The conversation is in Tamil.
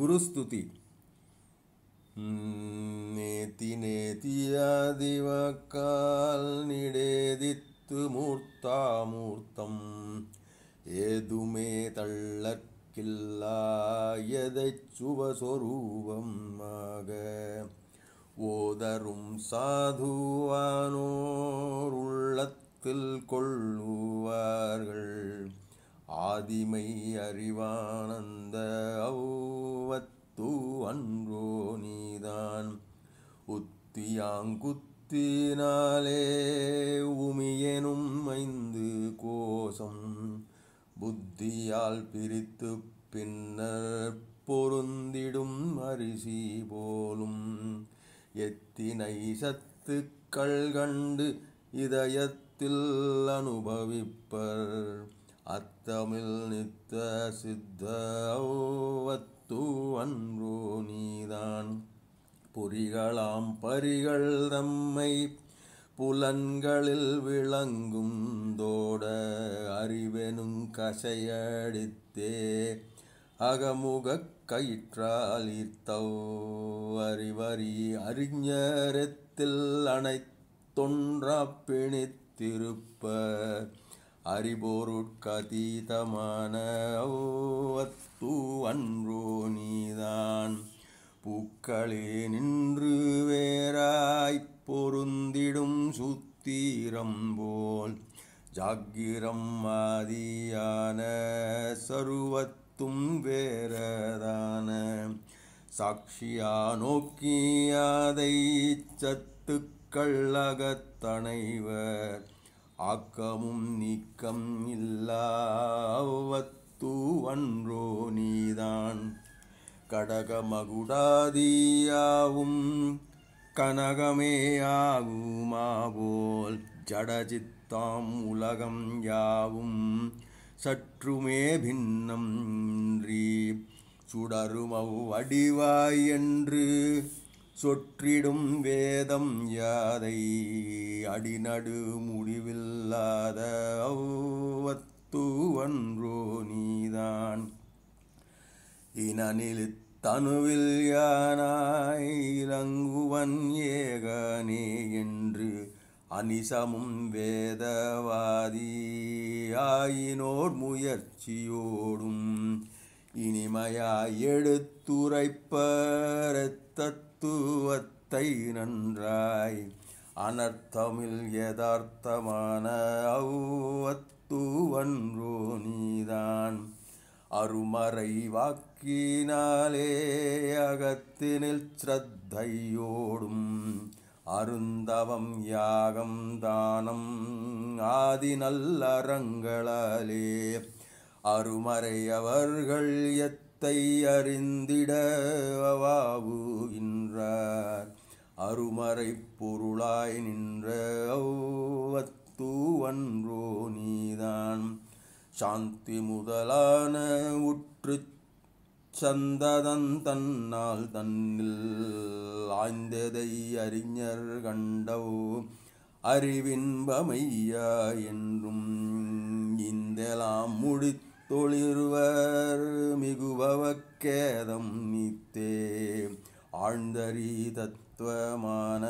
குருஸ்துதி നേത്തി നേത്തിയാദിവക്കാൽ നിടേതിത്തു മൂർത്താമൂർത്തം ഏതുമേ തള്ളക്കില്ലായതൈ ശുഭസ്വരൂപമാക ഓതറും സാധുവാനോരുള്ളത്തിൽ കൊള്ളുവാർകൾ ஆதிமை அறிவானந்த ஔவத்து அன்றோ நீதான் உத்தியாங்குத்தினாலே உமியனும் ஐந்து கோஷம் புத்தியால் பிரித்து பின்னர் பொருந்திடும் அரிசி போலும் எத்தினை சத்துக்கள் கண்டு இதயத்தில் அனுபவிப்பர் அத்தமிழ் நித்த சித்த ஓவத்து அன்றோ நீதான் பொறிகளாம் பரிகள் தம்மை புலன்களில் விளங்கும் தோட அறிவெனும் கசையடித்தே அகமுக கயிற்றால் அறிவறி அறிஞரத்தில் அனைத்தொன்றா பிணித்திருப்ப அறிபோருட்கதீதமான அன்றோ நீதான் பூக்களே நின்று வேறாய்ப் பொருந்திடும் சுத்தீரம் போல் ஜாகிரம் மாதியான சருவத்தும் வேறதான சாட்சியா நோக்கியாதை சத்துக்கள் அகத்தனைவர் ஆக்கமும் நீக்கம் இல்லாவத்தூவன்றோ நீதான் கடகமகுடாதியாவும் கனகமேயாகுமாபோல் ஜடஜித்தாம் உலகம் யாவும் சற்றுமே பின்னம் இன்றி சுடருமவ் வடிவாய் என்று சொற்றிடும் வேதம் யாதை அடிநடு முடிவில்லாத ஒவ்வத்துவன்றோ நீதான் இனநில் தனுவில் யானாய் இலங்குவன் ஏகனே என்று அனிசமும் வேதவாதி ஆயினோர் முயற்சியோடும் இனிமையாய் எடுத்துரைப்பர தத்துவத்தை நன்றாய் அனர்த்தமில் யதார்த்தமான நீதான் அருமறை வாக்கினாலே அகத்தினில் ஸ்ரத்தையோடும் அருந்தவம் யாகம் தானம் ஆதி நல்லறங்களாலே அருமறை அவர்கள் எத்தை அறிந்திடவாவு அவாவுகின்றார் அருமறை பொருளாய் நின்ற நீதான் சாந்தி முதலான உற்று சந்ததன் தன்னால் தன்னில் ஆய்ந்ததை அறிஞர் கண்டவோ அறிவின்பமையா என்றும் இந்தலாம் முடித்து தொழிறுவர் மிகுபவக்கேதம் நீத்தே ஆழ்ந்தறி தத்துவமான